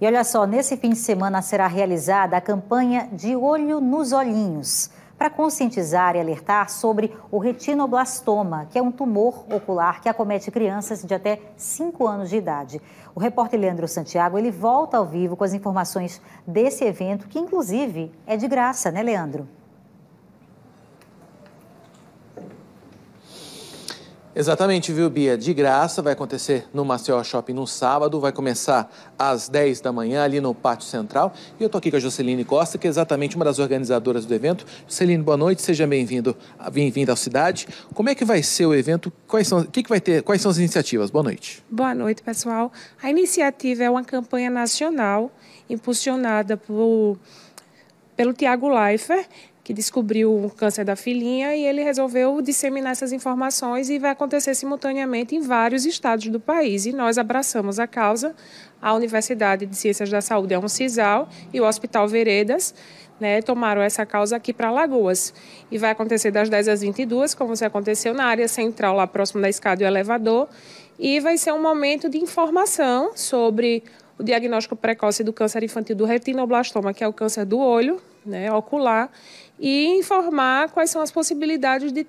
E olha só, nesse fim de semana será realizada a campanha De Olho nos Olhinhos, para conscientizar e alertar sobre o retinoblastoma, que é um tumor ocular que acomete crianças de até 5 anos de idade. O repórter Leandro Santiago, ele volta ao vivo com as informações desse evento, que inclusive é de graça, né, Leandro? Exatamente, viu, Bia? De graça, vai acontecer no Maceió Shopping no sábado, vai começar às 10 da manhã ali no Pátio Central. E eu tô aqui com a Joceline Costa, que é exatamente uma das organizadoras do evento. Joceline, boa noite, seja bem-vindo, bem-vinda à cidade. Como é que vai ser o evento? Quais são, que, que vai ter, quais são as iniciativas? Boa noite. Boa noite, pessoal. A iniciativa é uma campanha nacional impulsionada por, pelo Tiago Leifert, que descobriu o câncer da filhinha e ele resolveu disseminar essas informações e vai acontecer simultaneamente em vários estados do país. E nós abraçamos a causa. A Universidade de Ciências da Saúde é um CISAL e o Hospital Veredas né, tomaram essa causa aqui para Lagoas. E vai acontecer das 10 às 22, como se aconteceu na área central, lá próximo da escada e elevador. E vai ser um momento de informação sobre o diagnóstico precoce do câncer infantil do retinoblastoma, que é o câncer do olho, né, ocular, e informar quais são as possibilidades de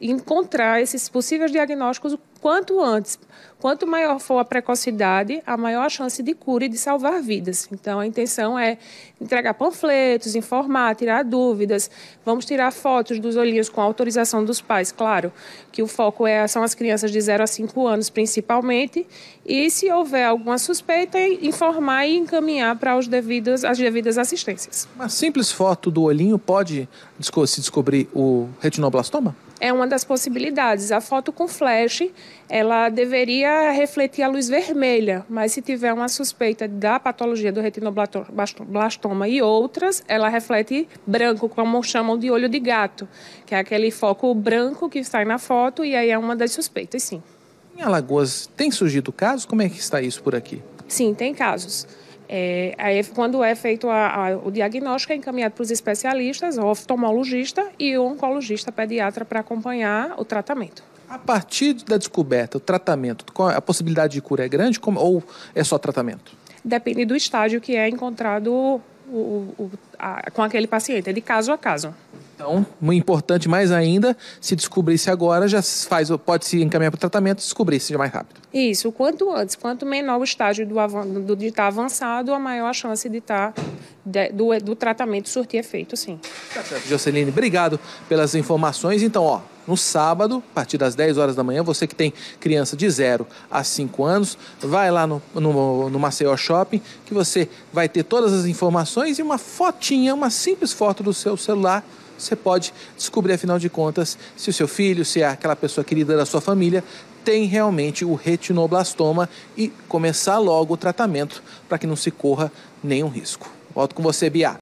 encontrar esses possíveis diagnósticos quanto antes. Quanto maior for a precocidade, a maior a chance de cura e de salvar vidas. Então, a intenção é entregar panfletos, informar, tirar dúvidas. Vamos tirar fotos dos olhinhos com autorização dos pais, claro, que o foco é, são as crianças de 0 a 5 anos, principalmente. E, se houver alguma suspeita, informar e encaminhar para os devidos, as devidas assistências. Uma simples foto do olhinho pode se descobrir o retinoblastoma? é uma das possibilidades. A foto com flash, ela deveria refletir a luz vermelha, mas se tiver uma suspeita da patologia do retinoblastoma e outras, ela reflete branco, como chamam de olho de gato, que é aquele foco branco que sai na foto e aí é uma das suspeitas, sim. Em Alagoas, tem surgido casos? Como é que está isso por aqui? Sim, tem casos. É, aí, quando é feito a, a, o diagnóstico, é encaminhado para os especialistas, o oftalmologista e o oncologista pediatra para acompanhar o tratamento. A partir da descoberta, o tratamento, é, a possibilidade de cura é grande como, ou é só tratamento? Depende do estágio que é encontrado o, o, a, com aquele paciente, é de caso a caso. Então, importante mais ainda, se descobrisse agora, já faz, pode se encaminhar para o tratamento, descobrir se é mais rápido. Isso, quanto antes, quanto menor o estágio do, do de estar avançado, a maior a chance de estar do, do tratamento surtir efeito, sim. Tá Joceline, obrigado pelas informações. Então, ó, no sábado, a partir das 10 horas da manhã, você que tem criança de 0 a 5 anos, vai lá no, no, no Maceió Shopping, que você vai ter todas as informações e uma fotinha, uma simples foto do seu celular você pode descobrir, afinal de contas, se o seu filho, se é aquela pessoa querida da sua família, tem realmente o retinoblastoma e começar logo o tratamento para que não se corra nenhum risco. Volto com você, Bia.